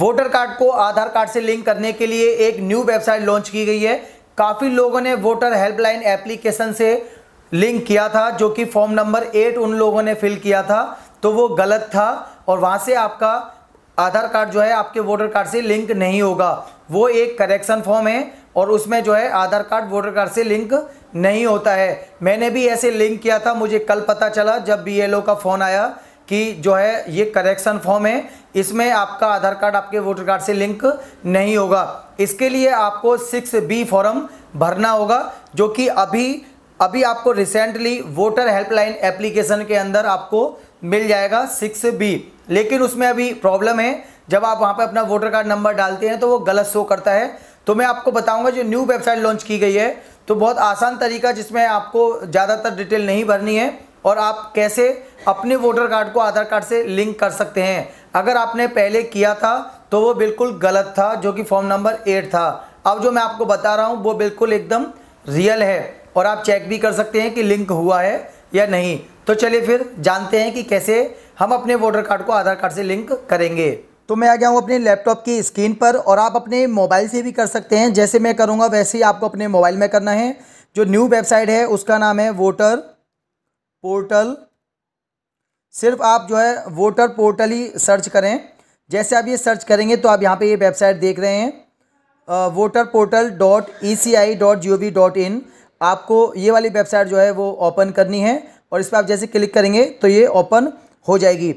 voter card को आधार card से link करने के लिए एक न्यू वेबसाइट लॉन्च की गई है काफ़ी लोगों ने वोटर हेल्पलाइन एप्लीकेशन से लिंक किया था जो कि फॉर्म नंबर एट उन लोगों ने फिल किया था तो वो गलत था और वहाँ से आपका आधार कार्ड जो है आपके वोटर कार्ड से लिंक नहीं होगा वो एक करेक्शन फॉर्म है और उसमें जो है आधार कार्ड वोटर कार्ड से लिंक नहीं होता है मैंने भी ऐसे लिंक किया था मुझे कल पता चला जब बी का फ़ोन आया कि जो है ये करेक्शन फॉर्म है इसमें आपका आधार कार्ड आपके वोटर कार्ड से लिंक नहीं होगा इसके लिए आपको सिक्स बी फॉर्म भरना होगा जो कि अभी अभी आपको रिसेंटली वोटर हेल्पलाइन एप्लीकेशन के अंदर आपको मिल जाएगा सिक्स बी लेकिन उसमें अभी प्रॉब्लम है जब आप वहाँ पर अपना वोटर कार्ड नंबर डालते हैं तो वो गलत शो करता है तो मैं आपको बताऊँगा जो न्यू वेबसाइट लॉन्च की गई है तो बहुत आसान तरीका जिसमें आपको ज़्यादातर डिटेल नहीं भरनी है और आप कैसे अपने वोटर कार्ड को आधार कार्ड से लिंक कर सकते हैं अगर आपने पहले किया था तो वो बिल्कुल गलत था जो कि फॉर्म नंबर एट था अब जो मैं आपको बता रहा हूँ वो बिल्कुल एकदम रियल है और आप चेक भी कर सकते हैं कि लिंक हुआ है या नहीं तो चलिए फिर जानते हैं कि कैसे हम अपने वोटर कार्ड को आधार कार्ड से लिंक करेंगे तो मैं आ गया हूँ अपने लैपटॉप की स्क्रीन पर और आप अपने मोबाइल से भी कर सकते हैं जैसे मैं करूँगा वैसे ही आपको अपने मोबाइल में करना है जो न्यू वेबसाइट है उसका नाम है वोटर पोर्टल सिर्फ आप जो है वोटर पोर्टल ही सर्च करें जैसे आप ये सर्च करेंगे तो आप यहाँ पे ये वेबसाइट देख रहे हैं voter portal dot E C I dot G O V dot in आपको ये वाली वेबसाइट जो है वो ओपन करनी है और इस पर आप जैसे क्लिक करेंगे तो ये ओपन हो जाएगी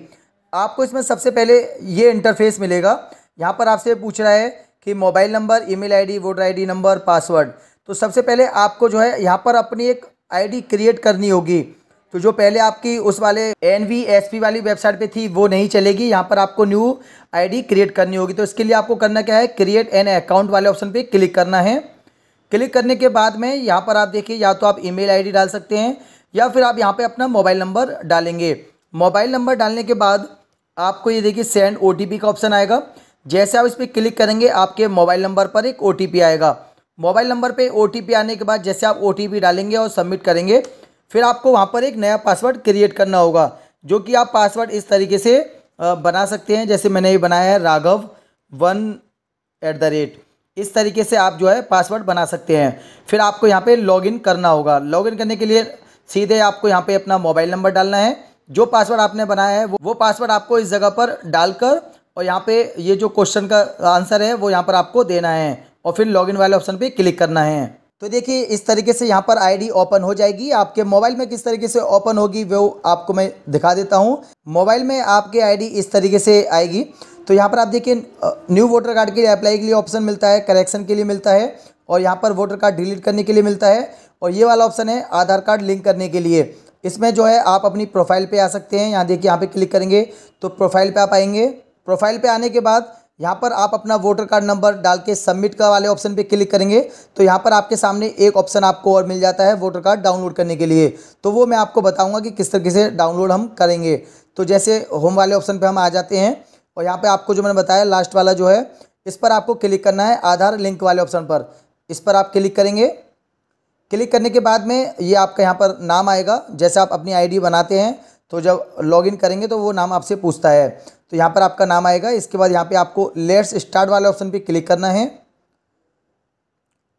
आपको इसमें सबसे पहले ये इंटरफेस मिलेगा यहाँ पर आपसे पूछ रहा है कि mobile number email ID voter ID number password तो सबसे पहले आपको जो है यहाँ पर अपनी एक आईडी क्रिएट करनी होगी तो जो पहले आपकी उस वाले एन वाली वेबसाइट पे थी वो नहीं चलेगी यहाँ पर आपको न्यू आईडी क्रिएट करनी होगी तो इसके लिए आपको करना क्या है क्रिएट एन अकाउंट वाले ऑप्शन पे क्लिक करना है क्लिक करने के बाद में यहाँ पर आप देखिए या तो आप ईमेल आईडी डाल सकते हैं या फिर आप यहाँ पर अपना मोबाइल नंबर डालेंगे मोबाइल नंबर डालने के बाद आपको ये देखिए सेंड ओ का ऑप्शन आएगा जैसे आप इस पर क्लिक करेंगे आपके मोबाइल नंबर पर एक ओ आएगा मोबाइल नंबर पे ओ आने के बाद जैसे आप ओ डालेंगे और सबमिट करेंगे फिर आपको वहाँ पर एक नया पासवर्ड क्रिएट करना होगा जो कि आप पासवर्ड इस तरीके से बना सकते हैं जैसे मैंने ये बनाया है Raghav one at the rate इस तरीके से आप जो है पासवर्ड बना सकते हैं फिर आपको यहाँ पे लॉगिन करना होगा लॉगिन करने के लिए सीधे आपको यहाँ पे अपना मोबाइल नंबर डालना है जो पासवर्ड आपने बनाया है वो वो पासवर्ड आपको इस जगह पर डालकर और यहाँ पे ये जो क्वेश्चन का आंसर है वो यहाँ पर आपको देना है और फिर लॉगिन वाले ऑप्शन पर क्लिक करना है तो देखिए इस तरीके से यहाँ पर आईडी ओपन हो जाएगी आपके मोबाइल में किस तरीके से ओपन होगी वो आपको मैं दिखा देता हूँ मोबाइल में आपके आईडी इस तरीके से आएगी तो यहाँ पर आप देखिए न्यू वोटर कार्ड के लिए अप्लाई के लिए ऑप्शन मिलता है करेक्शन के लिए मिलता है और यहाँ पर वोटर कार्ड डिलीट करने के लिए मिलता है और ये वाला ऑप्शन है आधार कार्ड लिंक करने के लिए इसमें जो है आप अपनी प्रोफाइल पर आ सकते हैं यहाँ देखिए यहाँ पर क्लिक करेंगे तो प्रोफाइल पर आप आएंगे प्रोफाइल पर आने के बाद यहाँ पर आप अपना वोटर कार्ड नंबर डाल के सबमिट का वाले ऑप्शन पे क्लिक करेंगे तो यहाँ पर आपके सामने एक ऑप्शन आपको और मिल जाता है वोटर कार्ड डाउनलोड करने के लिए तो वो मैं आपको बताऊंगा कि किस तरीके से डाउनलोड हम करेंगे तो जैसे होम वाले ऑप्शन पर हम आ जाते हैं और यहाँ पर आपको जो मैंने बताया लास्ट वाला जो है इस पर आपको क्लिक करना है आधार लिंक वाले ऑप्शन पर इस पर आप क्लिक करेंगे क्लिक करने के बाद में ये आपका यहाँ पर नाम आएगा जैसे आप अपनी आई बनाते हैं तो जब लॉगिन करेंगे तो वो नाम आपसे पूछता है तो यहाँ पर आपका नाम आएगा इसके बाद यहाँ पे आपको लेट्स स्टार्ट वाले ऑप्शन पे क्लिक करना है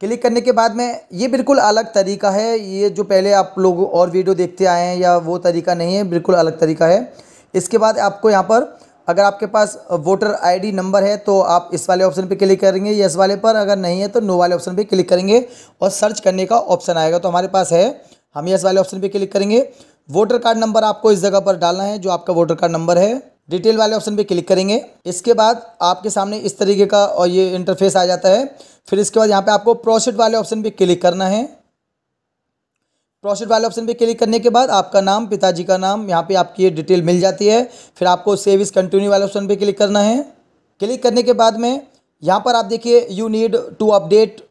क्लिक करने के बाद में ये बिल्कुल अलग तरीका है ये जो पहले आप लोग और वीडियो देखते आए हैं या वो तरीका नहीं है बिल्कुल अलग तरीका है इसके बाद आपको यहाँ पर अगर आपके पास वोटर आईडी नंबर है तो आप इस वाले ऑप्शन पे क्लिक करेंगे यस वाले पर अगर नहीं है तो नो वाले ऑप्शन पे क्लिक करेंगे और सर्च करने का ऑप्शन आएगा तो हमारे पास है हम यस वाले ऑप्शन पे क्लिक करेंगे वोटर कार्ड नंबर आपको इस जगह पर डालना है जो आपका वोटर कार्ड नंबर है डिटेल वाले ऑप्शन पे क्लिक करेंगे इसके बाद आपके सामने इस तरीके का और ये इंटरफेस आ जाता है फिर इसके बाद यहाँ पे आपको प्रोसेड वाले ऑप्शन पे क्लिक करना है प्रोसेड वाले ऑप्शन पे क्लिक करने के बाद आपका नाम पिताजी का नाम यहाँ पे आपकी ये डिटेल मिल जाती है फिर आपको सेव इस कंटिन्यू वाले ऑप्शन पर क्लिक करना है क्लिक करने के बाद में यहाँ पर आप देखिए you need to update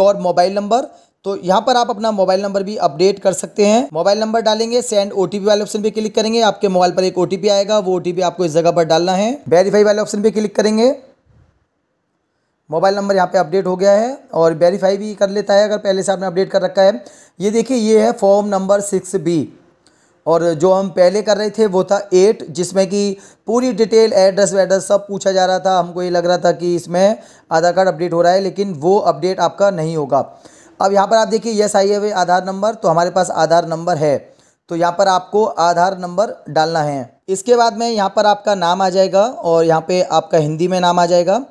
your mobile number तो यहाँ पर आप अपना मोबाइल नंबर भी अपडेट कर सकते हैं मोबाइल नंबर डालेंगे सेंड ओटीपी वाले ऑप्शन पे क्लिक करेंगे आपके मोबाइल पर एक ओटीपी आएगा वो ओटीपी आपको इस जगह पर डालना है वेरीफाई वाले ऑप्शन पे क्लिक करेंगे मोबाइल नंबर यहाँ पे अपडेट हो गया है और वेरीफाई भी कर लेता है अगर पहले से आपने अपडेट कर रखा है ये देखिए ये है फॉर्म नंबर सिक्स बी और जो हम पहले कर रहे थे वो था एट जिसमें कि पूरी डिटेल एड्रेस वेड्रेस सब पूछा जा रहा था हमको ये लग रहा था कि इसमें आधार कार्ड अपडेट हो रहा है लेकिन वो अपडेट आपका नहीं होगा अब यहाँ पर आप देखिए यस आई है आधार नंबर तो हमारे पास आधार नंबर है तो यहाँ पर आपको आधार नंबर डालना है इसके बाद में यहाँ पर आपका नाम आ जाएगा और यहाँ पे आपका हिंदी में नाम आ जाएगा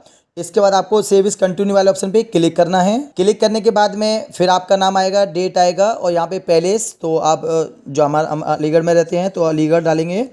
इसके बाद आपको सेव इस कंटिन्यू वाले ऑप्शन पे क्लिक करना है क्लिक करने के बाद में फिर आपका नाम आएगा डेट आएगा और यहाँ पे पैलेस तो आप जो हमारा अलीगढ़ में रहते हैं तो अलीगढ़ डालेंगे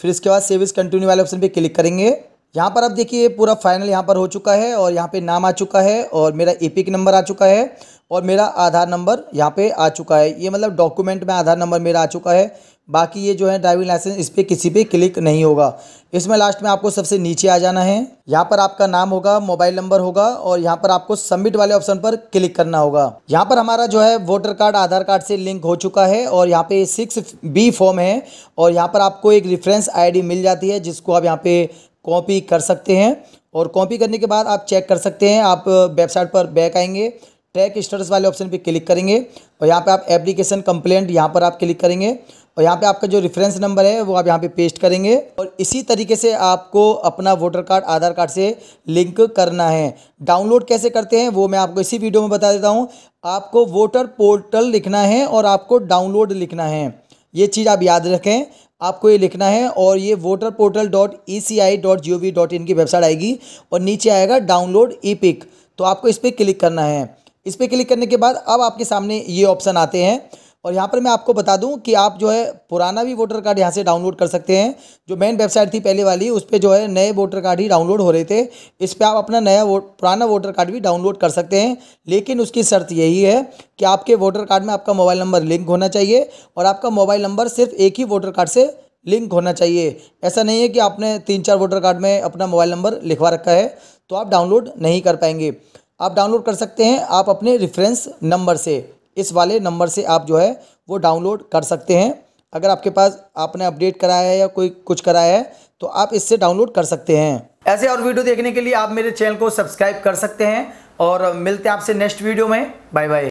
फिर इसके बाद सेव इस कंटिन्यू वाले ऑप्शन पर क्लिक करेंगे यहाँ पर आप देखिए पूरा फाइनल यहाँ पर हो चुका है और यहाँ पे नाम आ चुका है और मेरा एपिक नंबर आ चुका है और मेरा आधार नंबर यहाँ पे आ चुका है ये मतलब डॉक्यूमेंट में आधार नंबर मेरा आ चुका है बाकी ये जो है ड्राइविंग लाइसेंस इस पर किसी पे क्लिक नहीं होगा इसमें लास्ट में आपको सबसे नीचे आ जाना है यहाँ पर आपका नाम होगा मोबाइल नंबर होगा और यहाँ पर आपको सबमिट वाले ऑप्शन पर क्लिक करना होगा यहाँ पर हमारा जो है वोटर कार्ड आधार कार्ड से लिंक हो चुका है और यहाँ पे सिक्स बी फॉर्म है और यहाँ पर आपको एक रिफरेंस आई मिल जाती है जिसको आप यहाँ पे कॉपी कर सकते हैं और कॉपी करने के बाद आप चेक कर सकते हैं आप वेबसाइट पर बैक आएंगे ट्रैक स्टेटस वाले ऑप्शन पे क्लिक करेंगे और यहाँ पे आप एप्लीकेशन कंप्लेंट यहाँ पर आप क्लिक करेंगे और यहाँ पे आपका जो रेफरेंस नंबर है वो आप यहाँ पे पेस्ट करेंगे और इसी तरीके से आपको अपना वोटर कार्ड आधार कार्ड से लिंक करना है डाउनलोड कैसे करते हैं वो मैं आपको इसी वीडियो में बता देता हूँ आपको वोटर पोर्टल लिखना है और आपको डाउनलोड लिखना है ये चीज़ आप याद रखें आपको ये लिखना है और ये voter portal dot E C I dot G O V dot in की वेबसाइट आएगी और नीचे आएगा डाउनलोड ई पिक तो आपको इस पर क्लिक करना है इस पर क्लिक करने के बाद अब आपके सामने ये ऑप्शन आते हैं और यहाँ पर मैं आपको बता दूँ कि आप जो है पुराना भी वोटर कार्ड यहाँ से डाउनलोड कर सकते हैं जो मेन वेबसाइट थी पहले वाली उस पर जो है नए वोटर कार्ड ही डाउनलोड हो रहे थे इस पर आप अपना नया वो पुराना वोटर कार्ड भी डाउनलोड कर सकते हैं लेकिन उसकी शर्त यही है कि आपके वोटर कार्ड में आपका मोबाइल नंबर लिंक होना चाहिए और आपका मोबाइल नंबर सिर्फ एक ही वोटर कार्ड से लिंक होना चाहिए ऐसा नहीं है कि आपने तीन चार वोटर कार्ड में अपना मोबाइल नंबर लिखवा रखा है तो आप डाउनलोड नहीं कर पाएंगे आप डाउनलोड कर सकते हैं आप अपने रेफरेंस नंबर से इस वाले नंबर से आप जो है वो डाउनलोड कर सकते हैं अगर आपके पास आपने अपडेट कराया है या कोई कुछ कराया है तो आप इससे डाउनलोड कर सकते हैं ऐसे और वीडियो देखने के लिए आप मेरे चैनल को सब्सक्राइब कर सकते हैं और मिलते हैं आपसे नेक्स्ट वीडियो में बाय बाय